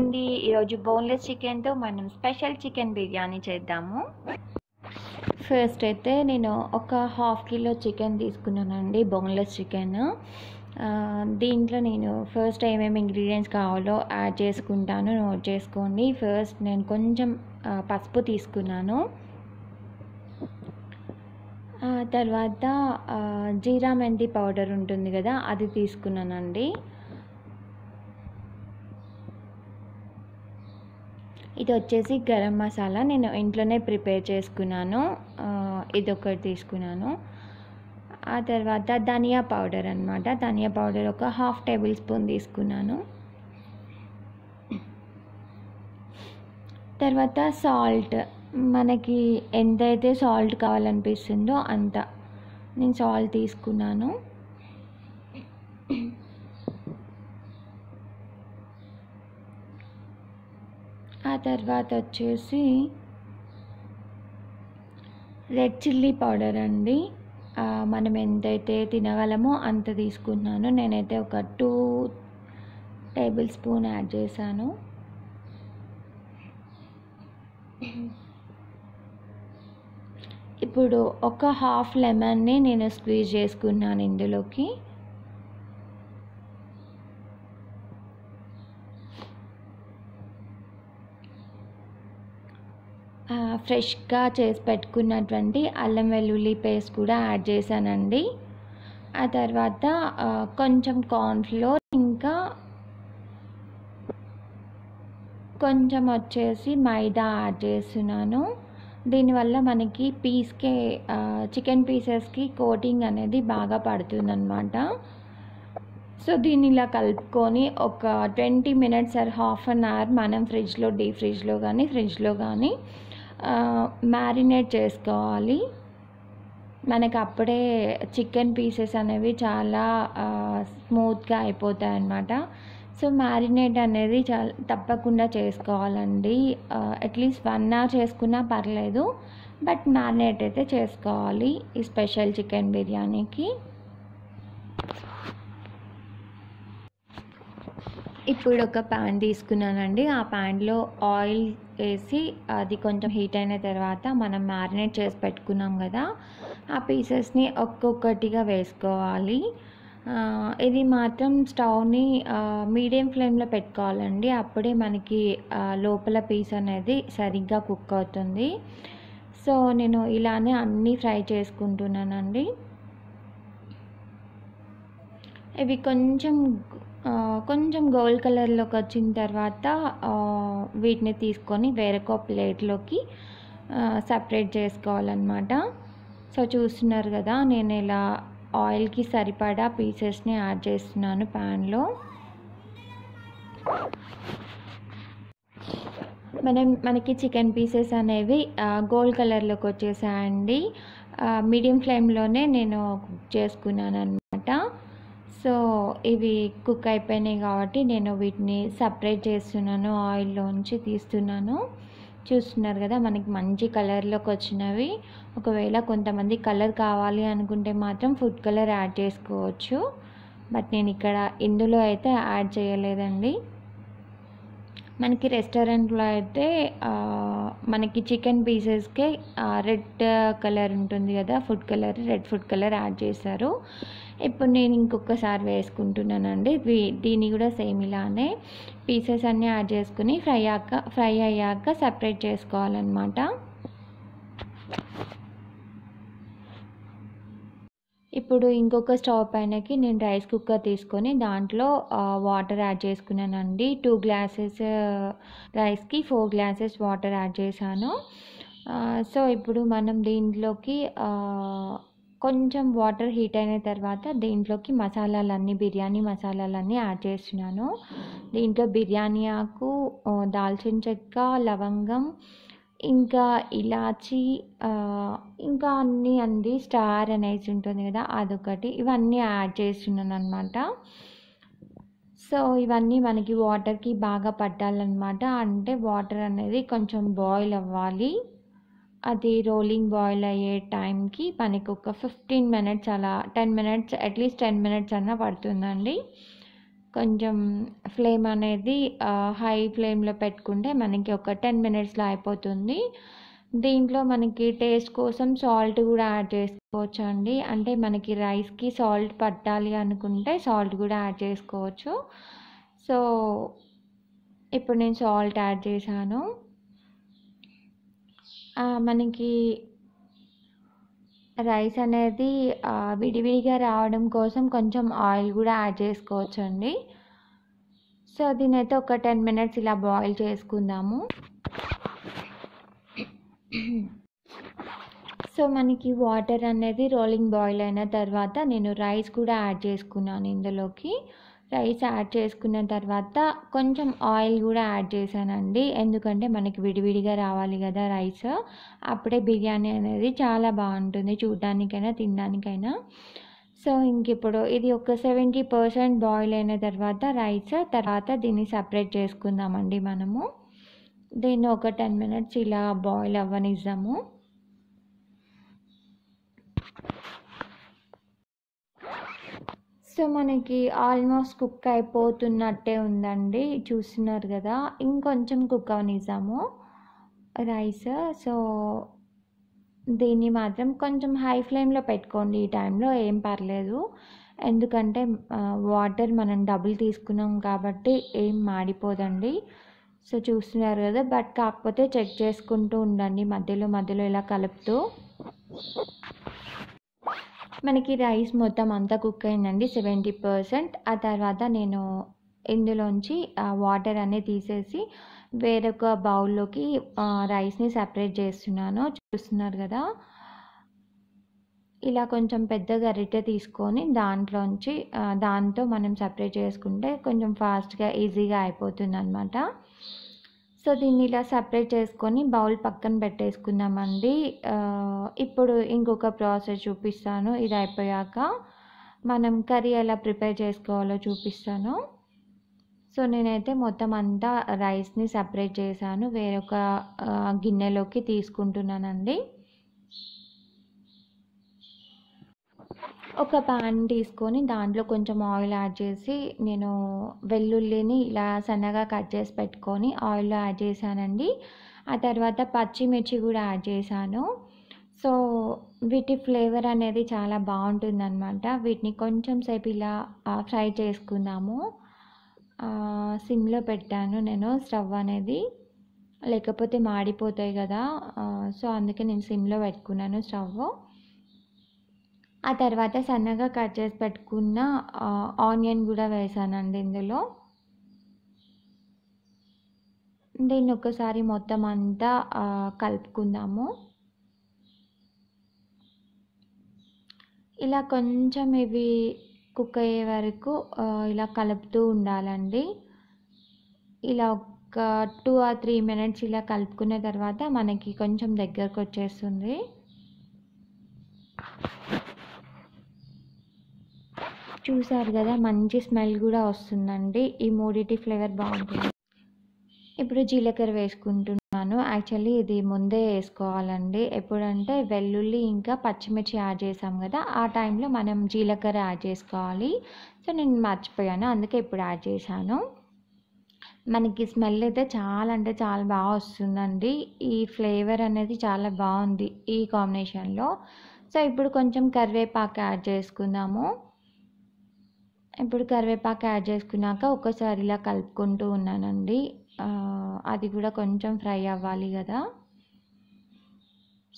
అండి ఈరోజు బోన్లెస్ చికెన్తో మనం స్పెషల్ చికెన్ బిర్యానీ చేద్దాము ఫస్ట్ అయితే నేను ఒక హాఫ్ కిలో చికెన్ తీసుకున్నానండి బోన్లెస్ చికెన్ దీంట్లో నేను ఫస్ట్ ఏమేమి ఇంగ్రీడియంట్స్ కావాలో యాడ్ చేసుకుంటాను నోట్ చేసుకోండి ఫస్ట్ నేను కొంచెం పసుపు తీసుకున్నాను తర్వాత జీరా మెంతి పౌడర్ ఉంటుంది కదా అది తీసుకున్నానండి ఇది వచ్చేసి గరం మసాలా నేను ఇంట్లోనే ప్రిపేర్ చేసుకున్నాను ఇది ఒకటి తీసుకున్నాను ఆ తర్వాత ధనియా పౌడర్ అనమాట ధనియా పౌడర్ ఒక హాఫ్ టేబుల్ స్పూన్ తీసుకున్నాను తర్వాత సాల్ట్ మనకి ఎంతైతే సాల్ట్ కావాలనిపిస్తుందో అంత నేను సాల్ట్ తీసుకున్నాను ఆ తర్వాత వచ్చేసి రెడ్ చిల్లీ పౌడర్ అండి మనం ఎంతైతే తినగలమో అంత తీసుకున్నాను నేనైతే ఒక టూ టేబుల్ స్పూన్ యాడ్ చేశాను ఇప్పుడు ఒక హాఫ్ లెమన్ని నేను స్క్వీజ్ చేసుకున్నాను ఇందులోకి ఫ్రెష్గా చేసి పెట్టుకున్నటువంటి అల్లం వెల్లుల్లి పేస్ట్ కూడా యాడ్ చేశానండి ఆ తర్వాత కొంచెం కార్న్ఫ్లోర్ ఇంకా కొంచెం వచ్చేసి మైదా యాడ్ చేస్తున్నాను దీనివల్ల మనకి పీస్కి చికెన్ పీసెస్కి కోటింగ్ అనేది బాగా పడుతుందన్నమాట సో దీన్ని ఇలా కలుపుకొని ఒక twenty minutes or half an hour మనం ఫ్రిడ్జ్లో డీ ఫ్రిడ్జ్లో కానీ ఫ్రిడ్జ్లో కానీ మ్యారినేట్ చేసుకోవాలి మనకు అప్పుడే చికెన్ పీసెస్ అనేవి చాలా స్మూత్గా అయిపోతాయి అన్నమాట సో మ్యారినేట్ అనేది చాలా తప్పకుండా చేసుకోవాలండి అట్లీస్ట్ వన్ అవర్ చేసుకున్నా పర్లేదు బట్ మ్యారినేట్ అయితే చేసుకోవాలి ఈ స్పెషల్ చికెన్ బిర్యానీకి ఇప్పుడు ఒక ప్యాన్ తీసుకున్నానండి ఆ ప్యాన్లో ఆయిల్ వేసి అది కొంచెం హీట్ అయిన తర్వాత మనం మ్యారినేట్ చేసి పెట్టుకున్నాం కదా ఆ పీసెస్ని ఒక్కొక్కటిగా వేసుకోవాలి ఇది మాత్రం స్టవ్ని మీడియం ఫ్లేమ్లో పెట్టుకోవాలండి అప్పుడే మనకి లోపల పీస్ అనేది సరిగ్గా కుక్ అవుతుంది సో నేను ఇలానే అన్నీ ఫ్రై చేసుకుంటున్నానండి ఇవి కొంచెం కొంచెం గోల్డ్ కలర్లోకి వచ్చిన తర్వాత వీటిని తీసుకొని వేరొక ప్లేట్లోకి సపరేట్ చేసుకోవాలన్నమాట సో చూస్తున్నారు కదా నేను ఇలా ఆయిల్కి సరిపడా పీసెస్ని యాడ్ చేస్తున్నాను ప్యాన్లో మనం మనకి చికెన్ పీసెస్ అనేవి గోల్డ్ కలర్లోకి వచ్చేసాయండి మీడియం ఫ్లేమ్లోనే నేను కుక్ చేసుకున్నాను అనమాట సో ఇవి కుక్ అయిపోయినాయి కాబట్టి నేను వీటిని సపరేట్ చేస్తున్నాను ఆయిల్లోంచి తీస్తున్నాను చూస్తున్నారు కదా మనకి మంచి కలర్లోకి వచ్చినవి ఒకవేళ కొంతమంది కలర్ కావాలి అనుకుంటే మాత్రం ఫుడ్ కలర్ యాడ్ చేసుకోవచ్చు బట్ నేను ఇక్కడ ఇందులో అయితే యాడ్ చేయలేదండి మనకి రెస్టారెంట్లో అయితే మనకి చికెన్ పీసెస్కే రెడ్ కలర్ ఉంటుంది కదా food colour red food colour add చేశారు ఇప్పుడు నేను ఇంకొకసారి వేసుకుంటున్నానండి దీన్ని కూడా సేమ్ ఇలానే పీసెస్ అన్నీ యాడ్ చేసుకుని ఫ్రై అయ్యాక ఫ్రై అయ్యాక సపరేట్ చేసుకోవాలన్నమాట ఇప్పుడు ఇంకొక స్టవ్ పైనకి నేను రైస్ కుక్కర్ తీసుకొని దాంట్లో వాటర్ యాడ్ చేసుకున్నానండి టూ గ్లాసెస్ రైస్కి ఫోర్ గ్లాసెస్ వాటర్ యాడ్ చేశాను సో ఇప్పుడు మనం దీంట్లోకి కొంచెం వాటర్ హీట్ అయిన తర్వాత దీంట్లోకి మసాలాలన్నీ బిర్యానీ మసాలాలన్నీ యాడ్ చేస్తున్నాను దీంట్లో బిర్యానీ ఆకు దాల్చిన చెక్క లవంగం ఇంకా ఇలాచి ఇంకా అన్నీ అంది స్టార్ అనేసి ఉంటుంది కదా అదొకటి ఇవన్నీ యాడ్ చేస్తున్నాను అనమాట సో ఇవన్నీ మనకి వాటర్కి బాగా పట్టాలన్నమాట అంటే వాటర్ అనేది కొంచెం బాయిల్ అవ్వాలి అది రోలింగ్ బాయిల్ అయ్యే టైంకి మనకి ఒక ఫిఫ్టీన్ మినిట్స్ అలా ten minutes at least ten minutes అన్నా పడుతుందండి కొంచెం ఫ్లేమ్ అనేది హై ఫ్లేమ్లో పెట్టుకుంటే మనకి ఒక టెన్ మినిట్స్లో అయిపోతుంది దీంట్లో మనకి టేస్ట్ కోసం సాల్ట్ కూడా యాడ్ చేసుకోవచ్చు అండి అంటే మనకి రైస్కి సాల్ట్ పట్టాలి అనుకుంటే సాల్ట్ కూడా యాడ్ చేసుకోవచ్చు సో ఇప్పుడు నేను సాల్ట్ యాడ్ చేశాను మనకి రైస్ అనేది విడివిడిగా రావడం కోసం కొంచెం ఆయిల్ కూడా యాడ్ చేసుకోవచ్చు అండి సో దీనైతే ఒక టెన్ మినిట్స్ ఇలా బాయిల్ చేసుకుందాము సో మనకి వాటర్ అనేది రోలింగ్ బాయిల్ అయిన తర్వాత నేను రైస్ కూడా యాడ్ చేసుకున్నాను ఇందులోకి రైస్ యాడ్ చేసుకున్న తర్వాత కొంచెం ఆయిల్ కూడా యాడ్ చేశానండి ఎందుకంటే మనకి విడివిడిగా రావాలి కదా రైస్ అప్పుడే బిర్యానీ అనేది చాలా బాగుంటుంది చూడడానికైనా తినడానికైనా సో ఇంక ఇప్పుడు ఇది ఒక సెవెంటీ పర్సెంట్ బాయిల్ అయిన తర్వాత రైస్ తర్వాత దీన్ని సపరేట్ చేసుకుందామండి మనము దీన్ని ఒక టెన్ మినిట్స్ ఇలా బాయిల్ అవ్వనిద్దాము సో మనకి ఆల్మోస్ట్ కుక్ అయిపోతున్నట్టే ఉందండి చూస్తున్నారు కదా ఇంకొంచెం కుక్ అవనిసాము రైస్ సో దీన్ని మాత్రం కొంచెం హై ఫ్లేమ్లో పెట్టుకోండి ఈ టైంలో ఏం పర్లేదు ఎందుకంటే వాటర్ మనం డబుల్ తీసుకున్నాం కాబట్టి ఏం మాడిపోదండి సో చూస్తున్నారు కదా బట్ కాకపోతే చెక్ చేసుకుంటూ ఉండండి మధ్యలో మధ్యలో ఇలా కలుపుతూ మనకి రైస్ మొత్తం అంతా కుక్ అయిందండి సెవెంటీ పర్సెంట్ ఆ తర్వాత నేను ఇందులోంచి వాటర్ అనేది తీసేసి వేరొక బౌల్లోకి రైస్ని సపరేట్ చేస్తున్నాను చూస్తున్నారు కదా ఇలా కొంచెం పెద్ద గరిటె తీసుకొని దాంట్లోంచి దాంతో మనం సపరేట్ చేసుకుంటే కొంచెం ఫాస్ట్గా ఈజీగా అయిపోతుంది అనమాట సో దీన్ని ఇలా సపరేట్ చేసుకొని బౌల్ పక్కన పెట్టేసుకుందామండి ఇప్పుడు ఇంకొక ప్రాసెస్ చూపిస్తాను ఇది అయిపోయాక మనం కర్రీ ఎలా ప్రిపేర్ చేసుకోవాలో చూపిస్తాను సో నేనైతే మొత్తం అంతా రైస్ని సపరేట్ చేశాను వేరొక గిన్నెలోకి తీసుకుంటున్నానండి ఒక పాన్ తీసుకొని దాంట్లో కొంచెం ఆయిల్ యాడ్ చేసి నేను వెల్లుల్లిని ఇలా సన్నగా కట్ చేసి పెట్టుకొని ఆయిల్లో యాడ్ చేశానండి ఆ తర్వాత పచ్చిమిర్చి కూడా యాడ్ చేశాను సో వీటి ఫ్లేవర్ అనేది చాలా బాగుంటుంది అనమాట వీటిని కొంచెం సేపు ఇలా ఫ్రై చేసుకుందాము సిమ్లో పెట్టాను నేను స్టవ్ అనేది లేకపోతే మాడిపోతాయి కదా సో అందుకే నేను సిమ్లో పెట్టుకున్నాను స్టవ్ ఆ తర్వాత సన్నగా కట్ చేసి పెట్టుకున్న ఆనియన్ కూడా వేసానండి ఇందులో దీన్ని ఒకసారి మొత్తం అంతా కలుపుకుందాము ఇలా కొంచెం ఇవి కుక్ అయ్యే వరకు ఇలా కలుపుతూ ఉండాలండి ఇలా ఒక టూ ఆర్ త్రీ మినిట్స్ ఇలా కలుపుకున్న తర్వాత మనకి కొంచెం దగ్గరకు వచ్చేస్తుంది చూసారు కదా మంచి స్మెల్ కూడా వస్తుందండి ఈ మూడిటి ఫ్లేవర్ బాగుంటుంది ఇప్పుడు జీలకర్ర వేసుకుంటున్నాను యాక్చువల్లీ ఇది ముందే వేసుకోవాలండి ఎప్పుడంటే వెల్లుల్లి ఇంకా పచ్చిమిర్చి యాడ్ చేసాం కదా ఆ టైంలో మనం జీలకర్ర యాడ్ చేసుకోవాలి సో నేను మర్చిపోయాను అందుకే ఇప్పుడు యాడ్ చేశాను మనకి స్మెల్ అయితే చాలా అంటే చాలా బాగా వస్తుందండి ఈ ఫ్లేవర్ అనేది చాలా బాగుంది ఈ కాంబినేషన్లో సో ఇప్పుడు కొంచెం కరివేపాకు యాడ్ చేసుకుందాము ఇప్పుడు కరివేపాకు యాడ్ చేసుకున్నాక ఒక్కసారి ఇలా కలుపుకుంటూ ఉన్నానండి అది కూడా కొంచెం ఫ్రై అవ్వాలి కదా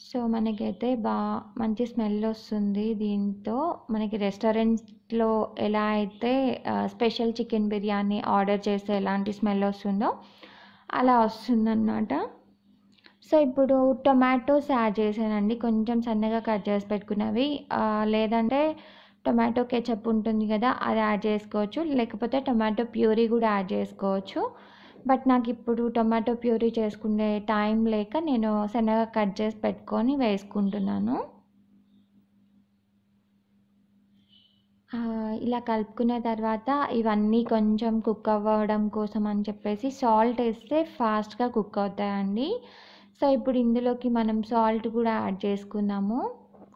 సో మనకైతే బా మంచి స్మెల్ వస్తుంది దీంతో మనకి రెస్టారెంట్లో ఎలా అయితే స్పెషల్ చికెన్ బిర్యానీ ఆర్డర్ చేస్తే ఎలాంటి స్మెల్ వస్తుందో అలా వస్తుందన్నమాట సో ఇప్పుడు టొమాటోస్ యాడ్ చేశానండి కొంచెం సన్నగా కట్ చేసి పెట్టుకున్నవి లేదంటే టొమాటో కెచప్ ఉంటుంది కదా అది యాడ్ చేసుకోవచ్చు లేకపోతే టొమాటో ప్యూరీ కూడా యాడ్ చేసుకోవచ్చు బట్ నాకు ఇప్పుడు టొమాటో ప్యూరీ చేసుకునే టైం లేక నేను శనగ కట్ చేసి పెట్టుకొని వేసుకుంటున్నాను ఇలా కలుపుకున్న తర్వాత ఇవన్నీ కొంచెం కుక్ అవ్వడం కోసం అని చెప్పేసి సాల్ట్ వేస్తే ఫాస్ట్గా కుక్ అవుతాయండి సో ఇప్పుడు ఇందులోకి మనం సాల్ట్ కూడా యాడ్ చేసుకుందాము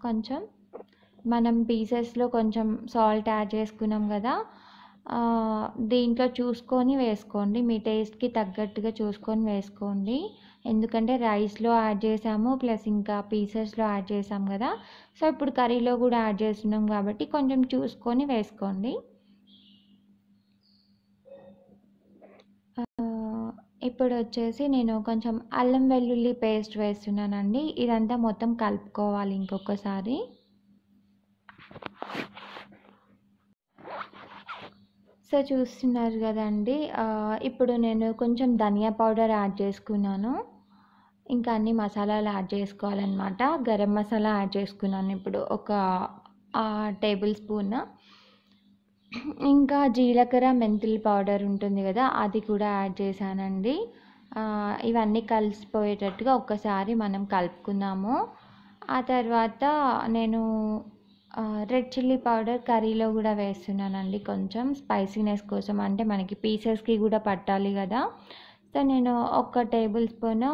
కొంచెం మనం పీసెస్లో కొంచెం సాల్ట్ యాడ్ చేసుకున్నాం కదా దీంట్లో చూసుకొని వేసుకోండి మీ టేస్ట్కి తగ్గట్టుగా చూసుకొని వేసుకోండి ఎందుకంటే రైస్లో యాడ్ చేసాము ప్లస్ ఇంకా పీసెస్లో యాడ్ చేసాం కదా సో ఇప్పుడు కర్రీలో కూడా యాడ్ చేస్తున్నాం కాబట్టి కొంచెం చూసుకొని వేసుకోండి ఇప్పుడు వచ్చేసి నేను కొంచెం అల్లం వెల్లుల్లి పేస్ట్ వేస్తున్నానండి ఇదంతా మొత్తం కలుపుకోవాలి ఇంకొకసారి సో చూస్తున్నారు కదండి ఇప్పుడు నేను కొంచెం ధనియా పౌడర్ యాడ్ చేసుకున్నాను ఇంకా అన్ని మసాలాలు యాడ్ చేసుకోవాలన్నమాట గరం మసాలా యాడ్ చేసుకున్నాను ఇప్పుడు ఒక టేబుల్ స్పూన్ ఇంకా జీలకర్ర మెంతుల్ పౌడర్ ఉంటుంది కదా అది కూడా యాడ్ చేశానండి ఇవన్నీ కలిసిపోయేటట్టుగా ఒక్కసారి మనం కలుపుకుందాము ఆ తర్వాత నేను రెడ్ చిల్లీ పౌడర్ కర్రీలో కూడా వేస్తున్నానండి కొంచెం స్పైసీనెస్ కోసం అంటే మనకి పీసెస్కి కూడా పట్టాలి కదా సో నేను ఒక tablespoon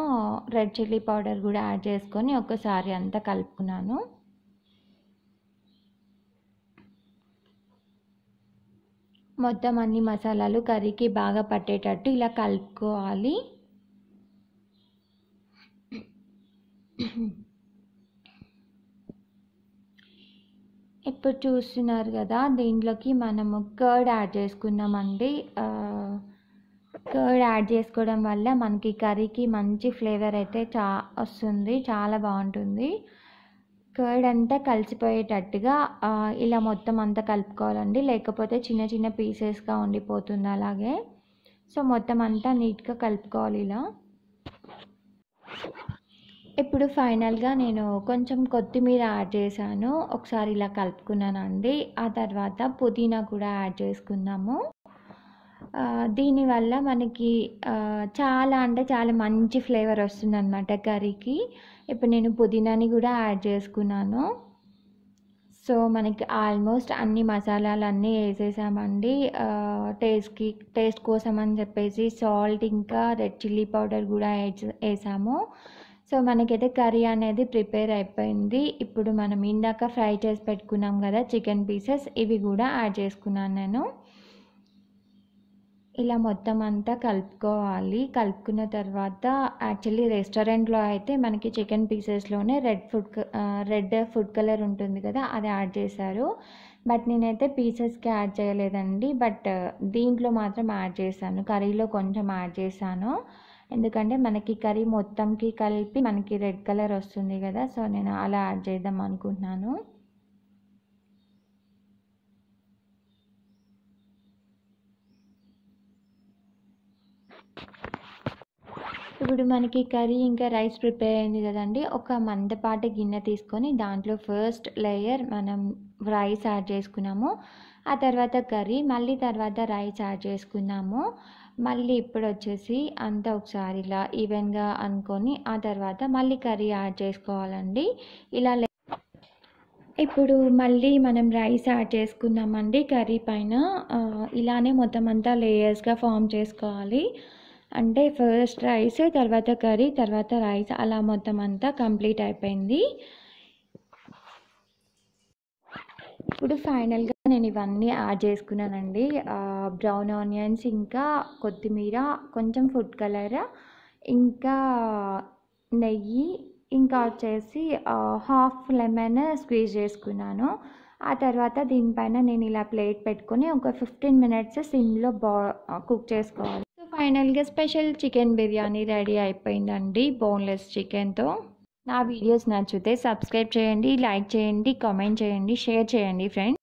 red chilli powder కూడా యాడ్ చేసుకొని ఒకసారి అంతా కలుపుకున్నాను మొత్తం అన్ని మసాలాలు కర్రీకి బాగా పట్టేటట్టు ఇలా కలుపుకోవాలి ఇప్పుడు చూస్తున్నారు కదా దీంట్లోకి మనము కర్డ్ యాడ్ చేసుకున్నామండి కర్డ్ యాడ్ చేసుకోవడం వల్ల మనకి కర్రీకి మంచి ఫ్లేవర్ అయితే చా వస్తుంది చాలా బాగుంటుంది కర్డ్ అంతా కలిసిపోయేటట్టుగా ఇలా మొత్తం అంతా కలుపుకోవాలండి లేకపోతే చిన్న చిన్న పీసెస్గా ఉండిపోతుంది అలాగే సో మొత్తం అంతా నీట్గా కలుపుకోవాలి ఇలా ఇప్పుడు ఫైనల్గా నేను కొంచెం కొత్తిమీర యాడ్ చేశాను ఒకసారి ఇలా కలుపుకున్నానండి ఆ తర్వాత పుదీనా కూడా యాడ్ చేసుకున్నాము దీనివల్ల మనకి చాలా అంటే చాలా మంచి ఫ్లేవర్ వస్తుంది అనమాట కర్రీకి ఇప్పుడు నేను పుదీనాని కూడా యాడ్ చేసుకున్నాను సో మనకి ఆల్మోస్ట్ అన్ని మసాలాలు అన్నీ వేసేసామండి టేస్ట్కి టేస్ట్ కోసం అని చెప్పేసి సాల్ట్ ఇంకా రెడ్ చిల్లీ పౌడర్ కూడా వేసాము సో మనకైతే కర్రీ అనేది ప్రిపేర్ అయిపోయింది ఇప్పుడు మనం ఇందాక ఫ్రై చేసి పెట్టుకున్నాం కదా చికెన్ పీసెస్ ఇవి కూడా యాడ్ చేసుకున్నాను నేను ఇలా మొత్తం అంతా కలుపుకోవాలి కలుపుకున్న తర్వాత యాక్చువల్లీ రెస్టారెంట్లో అయితే మనకి చికెన్ పీసెస్లోనే red food red food colour ఉంటుంది కదా అది యాడ్ చేశారు బట్ నేనైతే పీసెస్కి యాడ్ చేయలేదండి బట్ దీంట్లో మాత్రం యాడ్ చేశాను కర్రీలో కొంచెం యాడ్ చేశాను ఎందుకంటే మనకి కర్రీ మొత్తంకి కలిపి మనకి రెడ్ కలర్ వస్తుంది కదా సో నేను అలా యాడ్ చేద్దాం అనుకుంటున్నాను ఇప్పుడు మనకి కర్రీ ఇంకా రైస్ ప్రిపేర్ అయింది కదండి ఒక మందపాటి గిన్నె తీసుకొని దాంట్లో ఫస్ట్ లేయర్ మనం రైస్ యాడ్ చేసుకున్నాము ఆ తర్వాత కర్రీ మళ్ళీ తర్వాత రైస్ యాడ్ చేసుకున్నాము మళ్ళీ ఇప్పుడు వచ్చేసి అంతా ఒకసారి ఇలా ఈవెన్గా అనుకొని ఆ తర్వాత మళ్ళీ కర్రీ యాడ్ చేసుకోవాలండి ఇలా ఇప్పుడు మళ్ళీ మనం రైస్ యాడ్ చేసుకుందామండి కర్రీ పైన ఇలానే మొత్తం అంతా లేయర్స్గా ఫామ్ చేసుకోవాలి అంటే ఫస్ట్ రైస్ తర్వాత కర్రీ తర్వాత రైస్ అలా మొత్తం అంతా కంప్లీట్ అయిపోయింది ఇప్పుడు ఫైనల్గా నేను ఇవన్నీ యాడ్ చేసుకున్నానండి బ్రౌన్ ఆనియన్స్ ఇంకా కొత్తిమీర కొంచెం ఫుడ్ కలర్ ఇంకా నెయ్యి ఇంకా వచ్చేసి హాఫ్ లెమన్ స్క్వీజ్ చేసుకున్నాను ఆ తర్వాత దీనిపైన నేను ఇలా ప్లేట్ పెట్టుకొని ఒక ఫిఫ్టీన్ మినిట్స్ సిమ్లో బా కుక్ చేసుకోవాలి సో ఫైనల్గా స్పెషల్ చికెన్ బిర్యానీ రెడీ అయిపోయిందండి బోన్లెస్ చికెన్తో నా వీడియోస్ నచ్చితే సబ్స్క్రైబ్ చేయండి లైక్ చేయండి కామెంట్ చేయండి షేర్ చేయండి ఫ్రెండ్స్